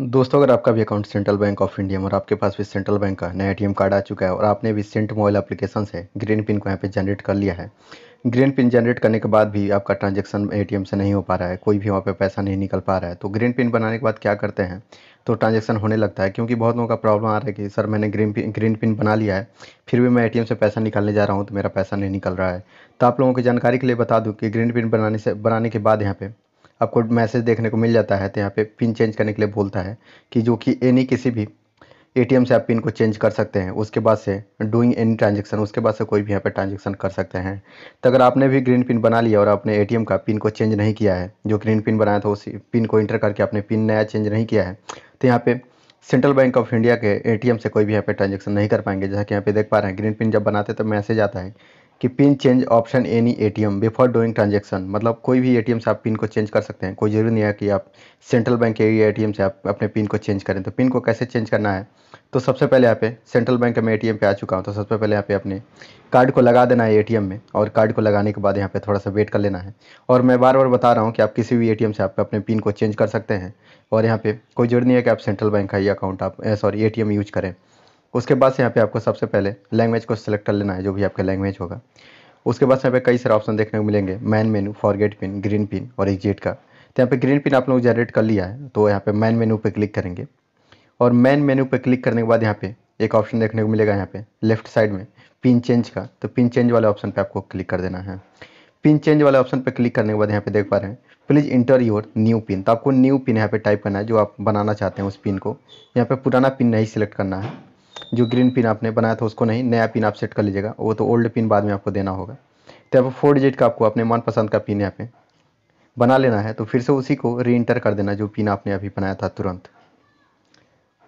दोस्तों अगर आपका भी account central bank of India में और आपके पास भी सेंट्रल बैंक का नया एटीएम कार्ड आ चुका है और आपने भी सेंट मोबाइल एप्लीकेशन से ग्रीन पिन को यहाँ पे जनरेट कर लिया है ग्रीन पिन जनरेट करने के बाद भी आपका ट्रांजैक्शन एटीएम से नहीं हो पा रहा है कोई भी वहाँ पे पैसा नहीं निकल पा रहा है तो ग्रीन पिन बनाने के बाद क्या करते हैं तो ट्रांजेक्शन होने लगता है क्योंकि बहुत लोगों का प्रॉब्लम आ रहा है कि सर मैंने ग्रीन पिन ग्रीन पिन बना लिया है फिर भी मैं एटीएम से पैसा निकालने जा रहा हूँ तो मेरा पैसा नहीं निकल रहा है तो आप लोगों की जानकारी के लिए बता दूँ कि ग्रीन पिन बनाने से बनाने के बाद यहाँ पर आपको मैसेज देखने को मिल जाता है तो यहाँ पे पिन चेंज करने के लिए बोलता है कि जो कि एनी किसी भी एटीएम से आप पिन को चेंज कर सकते हैं उसके बाद से डूइंग एनी ट्रांजेक्शन उसके बाद से कोई भी यहाँ पे ट्रांजेक्शन कर सकते हैं तो अगर आपने भी ग्रीन पिन बना लिया और आपने एटीएम का पिन को चेंज नहीं किया है जो ग्रीन पिन बनाया था उसी पिन को इंटर करके आपने पिन नया चेंज नहीं किया है तो यहाँ पे सेंट्रल बैंक ऑफ इंडिया के ए से कोई भी यहाँ पर ट्रांजेक्शन नहीं कर पाएंगे जैसा कि यहाँ पे देख पा रहे हैं ग्रीन पिन जब बनाते हैं तो मैसेज आता है कि pin change option any ATM before doing transaction मतलब कोई भी एटीएम से आप पिन को चेंज कर सकते हैं कोई ज़रूरी नहीं है कि आप सेंट्रल बैंक के एटीएम से आप अपने पिन को चेंज करें तो पिन को कैसे चेंज करना है तो सबसे पहले यहाँ पे सेंट्रल बैंक में एटीएम पे आ चुका हूँ तो सबसे पहले यहाँ पे अपने कार्ड को लगा देना है एम में और कार्ड को लगाने के बाद यहाँ पे थोड़ा सा वेट कर लेना है और मैं बार बार बता रहा हूँ कि आप किसी भी एम से आप अपने पिन को चेंज कर सकते हैं और यहाँ पे कोई जरूरी नहीं है कि आप सेंट्रल बैंक का ही अकाउंट आप सॉरी ए यूज़ करें उसके बाद से यहाँ पे आपको सबसे पहले लैंग्वेज को सिलेक्ट कर लेना है जो भी आपका लैंग्वेज होगा उसके बाद यहाँ पे कई सारे ऑप्शन देखने को मिलेंगे main menu forget pin green pin और एग्जिट का तो यहाँ पे ग्रीन पिन आप लोग जनरेट कर लिया है तो यहाँ पे मैन मेनू पे क्लिक करेंगे और मैन मेनू पे क्लिक करने के बाद यहाँ पे एक ऑप्शन देखने को मिलेगा यहाँ पे लेफ्ट साइड में पिन चेंज का तो पिन चेंज वाले ऑप्शन पे आपको क्लिक कर देना है पिन चेंज वाले ऑप्शन पे क्लिक करने के बाद यहाँ पे देख पा रहे हैं please enter your new pin तो आपको न्यू पिन यहाँ पे टाइप करना है जो आप बनाना चाहते हैं उस पिन को यहाँ पे पुराना पिन नहीं सिलेक्ट करना है जो ग्रीन पिन आपने बनाया था उसको नहीं नया पिन आप सेट कर लीजिएगा वो तो ओल्ड पिन बाद में आपको देना होगा तो यहाँ फोर डिजिट का आपको अपने मनपसंद का पिन यहाँ पे बना लेना है तो फिर से उसी को री इंटर कर देना जो पिन आपने अभी बनाया था तुरंत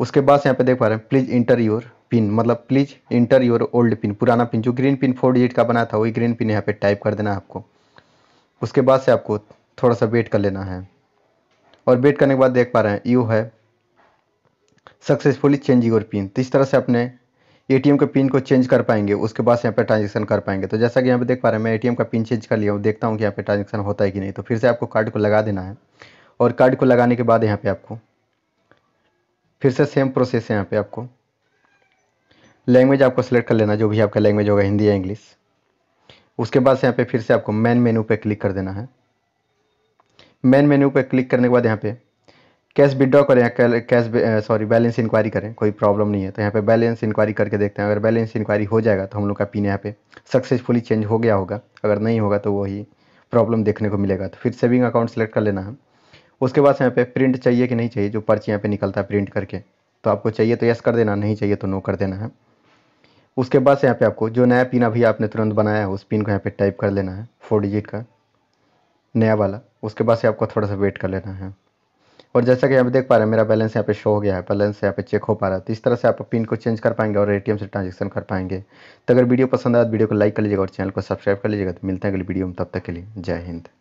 उसके बाद से यहाँ पे देख पा रहे हैं प्लीज़ इंटर योर पिन मतलब please enter your old pin पुराना पिन जो ग्रीन पिन फोर डिजिट का बनाया था वही ग्रीन पिन यहाँ पे टाइप कर देना है आपको उसके बाद से आपको थोड़ा सा वेट कर लेना है और वेट करने के बाद देख पा रहे हैं यू है सक्सेसफुली चेंज योर पिन तो इस तरह से अपने एटीएम के पिन को चेंज कर पाएंगे उसके बाद यहाँ पर ट्रांजेक्शन कर पाएंगे तो जैसा कि यहाँ पे देख पा रहे हैं मैं एटीएम का पिन चेंज कर लिया हूँ देखता हूँ कि यहाँ पे ट्रांजेक्शन होता है कि नहीं तो फिर से आपको कार्ड को लगा देना है और कार्ड को लगाने के बाद यहाँ पे आपको फिर से सेम प्रोसेस है यहाँ पे आपको लैंग्वेज आपको सेलेक्ट कर लेना जो भी आपका लैंग्वेज होगा हिंदी या इंग्लिश उसके बाद यहाँ पे फिर से आपको मेन मेन्यू पर क्लिक कर देना है मेन मेन्यू पर क्लिक करने के बाद यहाँ पे कैश विड्रॉ करें या कैश सॉरी बैलेंस इंक्वायरी करें कोई प्रॉब्लम नहीं है तो यहाँ पे बैलेंस इंक्वायरी करके देखते हैं अगर बैलेंस इंक्वायरी हो जाएगा तो हम लोग का पिन e यहाँ पे सक्सेसफुली चेंज हो गया होगा अगर नहीं होगा तो वही प्रॉब्लम देखने को मिलेगा तो फिर सेविंग अकाउंट सेलेक्ट कर लेना है उसके बाद यहाँ पे प्रिंट चाहिए कि नहीं चाहिए जो पर्ची यहाँ पर निकलता है प्रिंट करके तो आपको चाहिए तो यस कर देना नहीं चाहिए तो नो कर देना है उसके बाद यहाँ पे आपको जो नया पिन e अभी आपने तुरंत बनाया है उस पिन e को यहाँ पे टाइप कर लेना है फोर डिजिट का नया वाला उसके बाद से आपको थोड़ा सा वेट कर लेना है और जैसा कि आप देख पा रहे हैं मेरा बैलेंस यहाँ पे शो हो गया है बैलेंस यहाँ पे चेक हो पा रहा है तो इस तरह से आप पिन को चेंज कर पाएंगे और एटीएम से ट्रांजेक्शन कर पाएंगे तो अगर वीडियो पसंद आया तो वीडियो को लाइक कर लीजिएगा और चैनल को सब्सक्राइब कर लीजिएगा तो मिलते हैं अगले वीडियो में तब तक के लिए जय हिंद